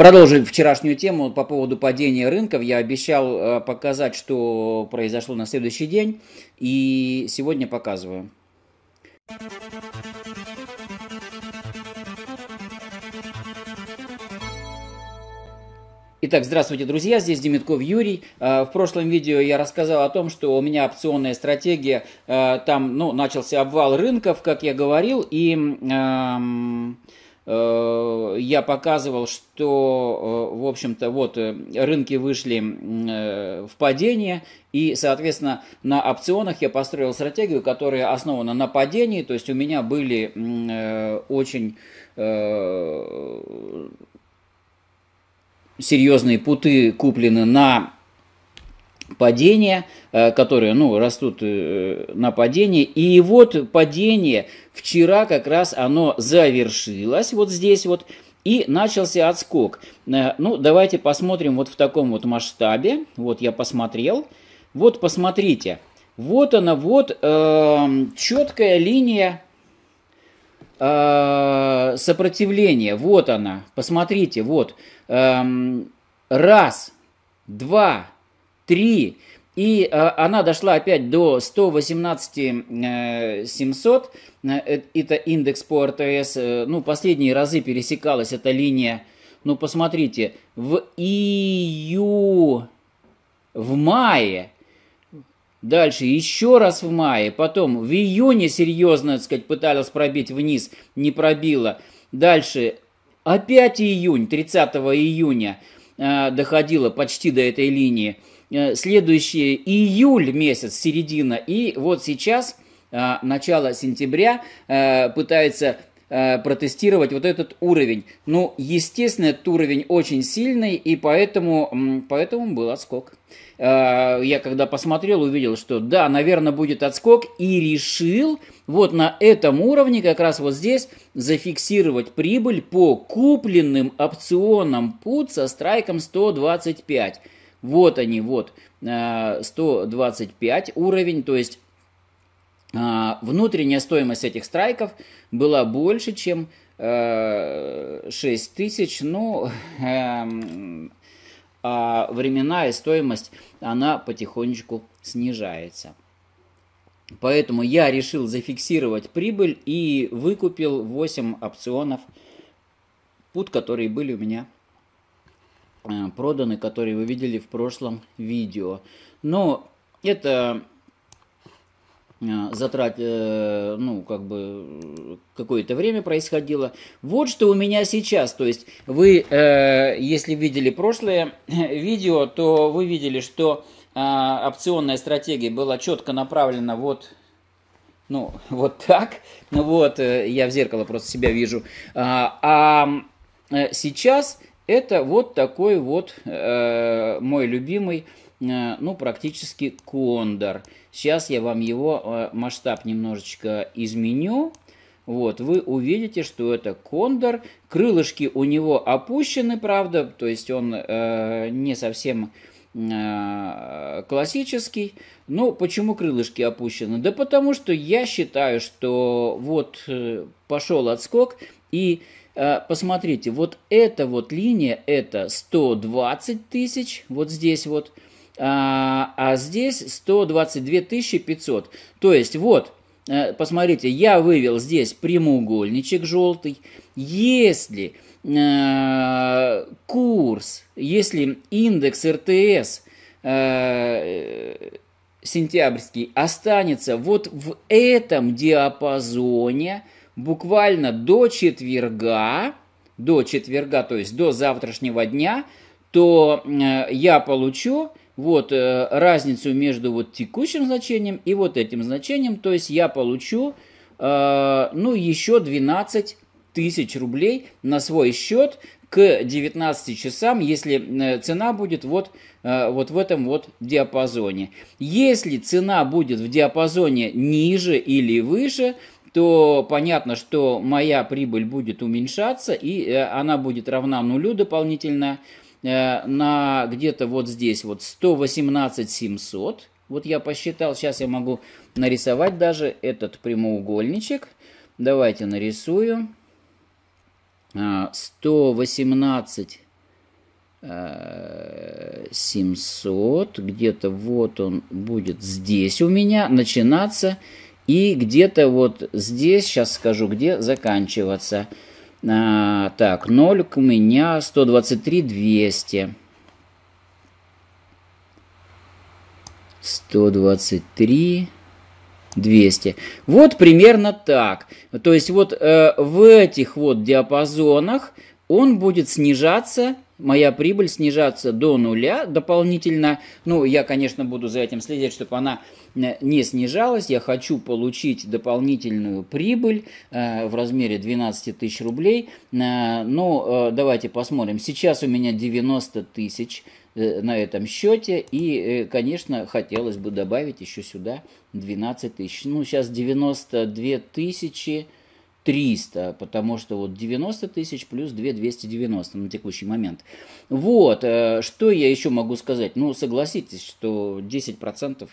Продолжим вчерашнюю тему по поводу падения рынков. Я обещал э, показать, что произошло на следующий день, и сегодня показываю. Итак, здравствуйте, друзья, здесь Демитков Юрий. Э, в прошлом видео я рассказал о том, что у меня опционная стратегия, э, там ну, начался обвал рынков, как я говорил, и... Эм Э, я показывал, что, э, в общем-то, вот э, рынки вышли в падение, и, соответственно, на опционах я построил стратегию, которая основана на падении, то есть у меня были очень серьезные путы куплены на падения, э, которые ну, растут э, на падении. И вот падение вчера как раз оно завершилось вот здесь вот, и начался отскок. Э, ну, давайте посмотрим вот в таком вот масштабе. Вот я посмотрел. Вот посмотрите. Вот она, вот э, четкая линия э, сопротивления. Вот она. Посмотрите, вот. Э, раз, два, 3. И э, она дошла опять до 118 700, э, э, это индекс по РТС. Ну, последние разы пересекалась эта линия. Ну, посмотрите, в ию, в мае, дальше еще раз в мае, потом в июне серьезно, так сказать, пыталась пробить вниз, не пробила. Дальше опять июнь, 30 июня доходила почти до этой линии. Э, следующий июль месяц, середина, и вот сейчас, э, начало сентября, э, пытается протестировать вот этот уровень. Ну, естественно, этот уровень очень сильный, и поэтому, поэтому был отскок. Я когда посмотрел, увидел, что да, наверное, будет отскок, и решил вот на этом уровне, как раз вот здесь, зафиксировать прибыль по купленным опционам пут со страйком 125. Вот они, вот 125 э, уровень, то есть э, внутренняя стоимость этих страйков была больше, чем 6 э, тысяч, ну, эм, а времена стоимость, она потихонечку снижается. Поэтому я решил зафиксировать прибыль и выкупил 8 опционов пут, которые были у меня Э, проданы, которые вы видели в прошлом видео. Но это э, затрат, э, ну, как бы какое-то время происходило. Вот что у меня сейчас. То есть вы, если видели прошлое видео, то вы видели, что опционная стратегия была четко направлена вот ну, вот так. ну Вот, я в зеркало просто себя вижу. А, а сейчас это вот такой вот э, мой любимый, э, ну, практически кондор. Сейчас я вам его э, масштаб немножечко изменю. Вот, вы увидите, что это кондор. Крылышки у него опущены, правда, то есть он э, не совсем э, классический. Ну, почему крылышки опущены? Да потому что я считаю, что вот э, пошел отскок, и Э, посмотрите, вот эта вот линия, это 120 тысяч, вот здесь вот, а, а здесь 122 500. То есть вот, э, посмотрите, я вывел здесь прямоугольничек желтый. Если э, курс, если индекс РТС э, сентябрьский останется вот в этом диапазоне, буквально до четверга, до четверга, то есть до завтрашнего дня, то э, я получу вот э, разницу между вот текущим значением и вот этим значением, то есть я получу, э, ну, еще 12 тысяч рублей на свой счет к 19 часам, если цена будет вот, вот в этом вот диапазоне. Если цена будет в диапазоне ниже или выше, то понятно, что моя прибыль будет уменьшаться, и э, она будет равна нулю дополнительно э, на где-то вот здесь, вот 118 700. Вот я посчитал, сейчас я могу нарисовать даже этот прямоугольничек. Давайте нарисую. 118 э, 700, где-то вот он будет здесь у меня начинаться и где-то вот здесь, сейчас скажу, где заканчиваться. А, так, 0 у меня 123 200. 123 200. Вот примерно так. То есть вот э, в этих вот диапазонах он будет снижаться моя прибыль снижаться до нуля дополнительно. Ну, я, конечно, буду за этим следить, чтобы она э, не снижалась. Я хочу получить дополнительную прибыль э, в размере 12 тысяч рублей. Э, ну, э, давайте посмотрим. Сейчас у меня 90 тысяч э, на этом счете. И, э, конечно, хотелось бы добавить еще сюда 12 тысяч. Ну, сейчас 92 тысячи. 000 300, потому что вот 90 тысяч плюс 2 290 на текущий момент. Вот, э, что я еще могу сказать? Ну, согласитесь, что 10%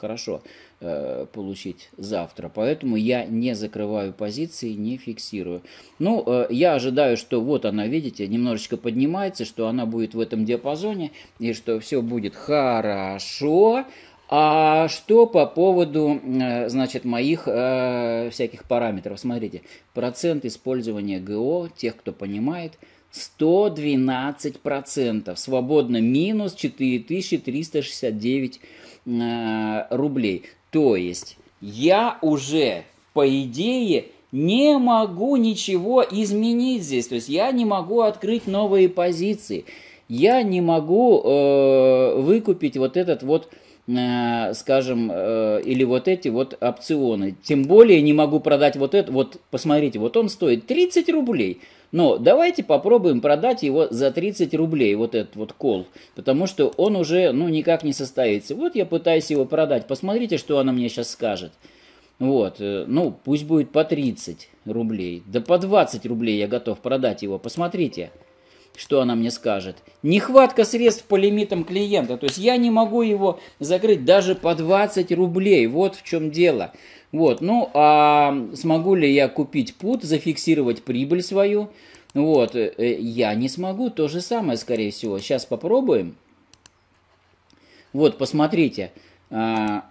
хорошо э, получить завтра. Поэтому я не закрываю позиции, не фиксирую. Ну, э, я ожидаю, что вот она, видите, немножечко поднимается, что она будет в этом диапазоне, и что все будет хорошо. А что по поводу, э, значит, моих э, всяких параметров? Смотрите, процент использования ГО, тех, кто понимает, 112%. Свободно минус 4369 э, рублей. То есть я уже, по идее, не могу ничего изменить здесь. То есть я не могу открыть новые позиции. Я не могу э, выкупить вот этот вот Э, скажем, э, или вот эти вот опционы. Тем более не могу продать вот это. Вот посмотрите, вот он стоит 30 рублей. Но давайте попробуем продать его за 30 рублей, вот этот вот кол, потому что он уже, ну, никак не состоится. Вот я пытаюсь его продать, посмотрите, что она мне сейчас скажет. Вот, э, ну, пусть будет по 30 рублей, да по 20 рублей я готов продать его, посмотрите что она мне скажет? Нехватка средств по лимитам клиента. То есть я не могу его закрыть даже по 20 рублей. Вот в чем дело. Вот, ну а смогу ли я купить пут, зафиксировать прибыль свою? Вот, э, э, я не смогу, то же самое, скорее всего. Сейчас попробуем. Вот, посмотрите. А,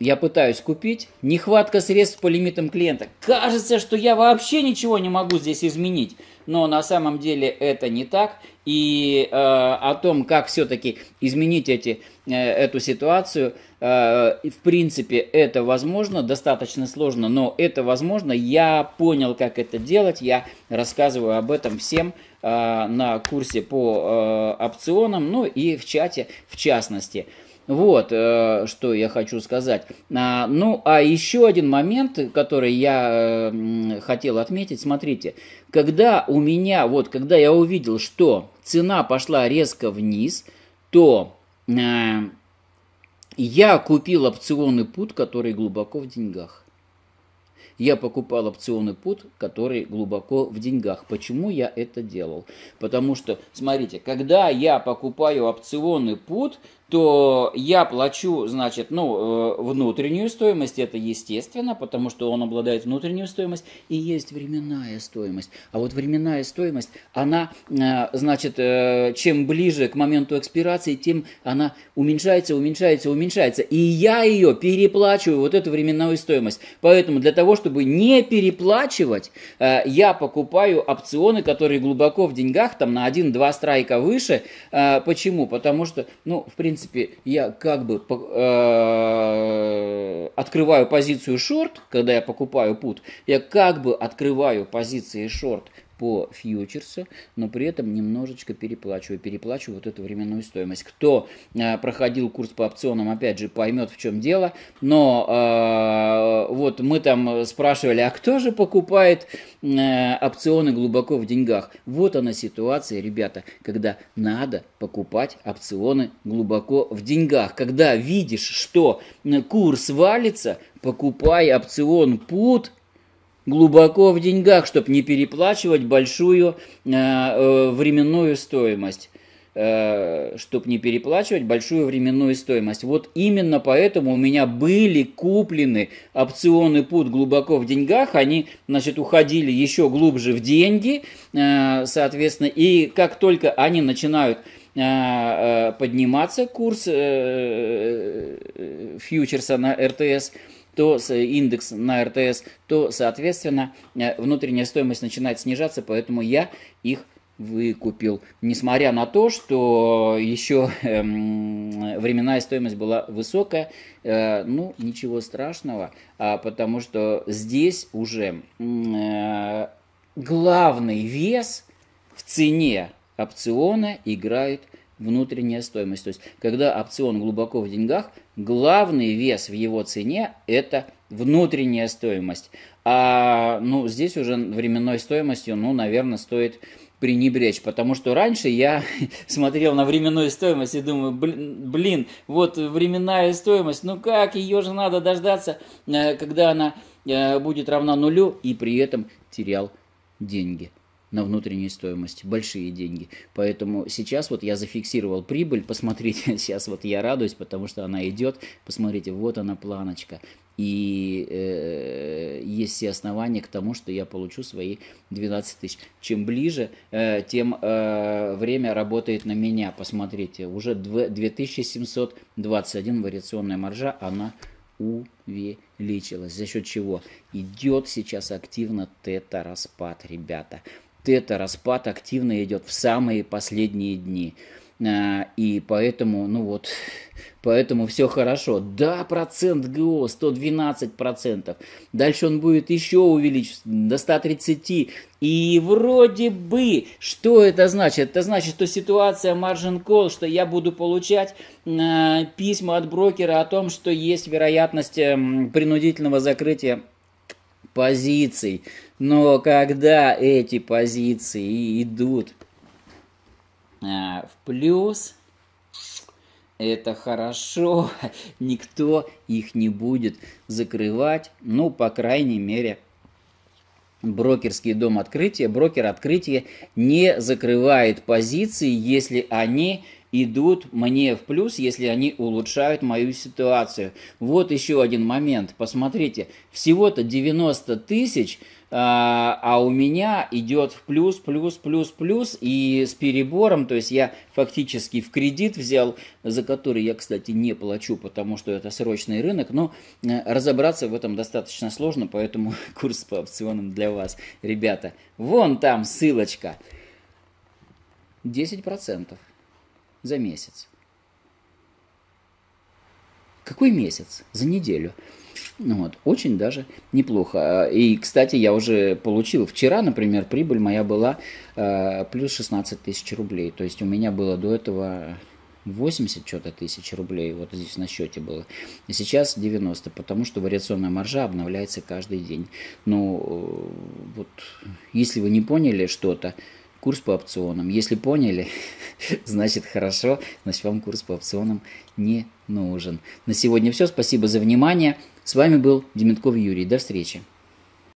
я пытаюсь купить, нехватка средств по лимитам клиента. Кажется, что я вообще ничего не могу здесь изменить, но на самом деле это не так. И э, о том, как все-таки изменить эти, э, эту ситуацию, э, в принципе, это возможно, достаточно сложно, но это возможно. Я понял, как это делать, я рассказываю об этом всем э, на курсе по э, опционам, ну и в чате в частности. Вот, э, что я хочу сказать. А, ну, а еще один момент, который я э, хотел отметить. Смотрите, когда у меня, вот, когда я увидел, что цена пошла резко вниз, то э, я купил опционный пут, который глубоко в деньгах. Я покупал опционный пут, который глубоко в деньгах. Почему я это делал? Потому что, смотрите, когда я покупаю опционный пут, то я плачу, значит, ну, э, внутреннюю стоимость, это естественно, потому что он обладает внутреннюю стоимость, и есть временная стоимость. А вот временная стоимость, она, э, значит, э, чем ближе к моменту экспирации, тем она уменьшается, уменьшается, уменьшается. И я ее переплачиваю, вот эту временную стоимость. Поэтому для того, чтобы не переплачивать, я покупаю опционы, которые глубоко в деньгах, там на 1-2 страйка выше. Почему? Потому что, ну, в принципе, принципе, я как бы э, открываю позицию шорт, когда я покупаю пут, я как бы открываю позиции шорт по фьючерсу, но при этом немножечко переплачиваю, переплачиваю вот эту временную стоимость. Кто э, проходил курс по опционам, опять же, поймет, в чем дело, но э, вот мы там спрашивали, а кто же покупает э, опционы глубоко в деньгах? Вот она ситуация, ребята, когда надо покупать опционы глубоко в деньгах, когда видишь, что курс валится, покупай опцион пут глубоко в деньгах, чтобы не переплачивать большую э, э временную стоимость э, чтобы не переплачивать большую временную стоимость. Вот именно поэтому у меня были куплены опционы пут глубоко в деньгах, они, значит, уходили еще глубже в деньги, э, соответственно, и как только они начинают подниматься, курс фьючерса на РТС – то индекс на РТС, то, соответственно, э, внутренняя стоимость начинает снижаться, поэтому я их выкупил. Несмотря на то, что еще э, временная стоимость была высокая, э, ну, ничего страшного, а, потому что здесь уже э, главный вес в цене опциона играет внутренняя стоимость. То есть, когда опцион глубоко в деньгах, главный вес в его цене – это внутренняя стоимость. А ну, здесь уже временной стоимостью, ну, наверное, стоит пренебречь, потому что раньше я смотрел на временную стоимость и думаю, блин, блин, вот временная стоимость, ну как, ее же надо дождаться, э, когда она э, будет равна нулю, и при этом терял деньги на внутренней стоимости, большие деньги. Поэтому сейчас вот я зафиксировал прибыль, посмотрите, сейчас вот я радуюсь, потому что она идет, посмотрите, вот она планочка. И э, есть все основания к тому, что я получу свои 12 тысяч. Чем ближе, э, тем э, время работает на меня. Посмотрите, уже 2721 вариационная маржа, она увеличилась. За счет чего? Идет сейчас активно тета-распад, ребята тета-распад активно идет в самые последние дни. А, и поэтому, ну вот, поэтому все хорошо. Да, процент ГО 112 процентов. Дальше он будет еще увеличиться до 130. И вроде бы, что это значит? Это значит, что ситуация margin call, что я буду получать э, письма от брокера о том, что есть вероятность э, принудительного закрытия позиций. Но когда эти позиции идут а, в плюс, это хорошо, никто их не будет закрывать, ну, по крайней мере, брокерский дом открытия, брокер открытия не закрывает позиции, если они идут мне в плюс, если они улучшают мою ситуацию. Вот еще один момент. Посмотрите, всего-то 90 тысяч, а, а у меня идет в плюс, плюс, плюс, плюс, и с перебором, то есть я фактически в кредит взял, за который я, кстати, не плачу, потому что это срочный рынок, но э, разобраться в этом достаточно сложно, поэтому курс по опционам для вас, ребята. Вон там ссылочка. 10% за месяц. Какой месяц? За неделю. Ну вот, очень даже неплохо. А, и, кстати, я уже получил вчера, например, прибыль моя была э, плюс 16 тысяч рублей. То есть у меня было до этого 80 что-то тысяч рублей, вот здесь на счете было. И а сейчас 90, потому что вариационная маржа обновляется каждый день. Ну, э, вот, если вы не поняли что-то, курс по опционам. Если поняли, значит хорошо, значит вам курс по опционам не нужен. На сегодня все. Спасибо за внимание. С вами был Дементков Юрий. До встречи.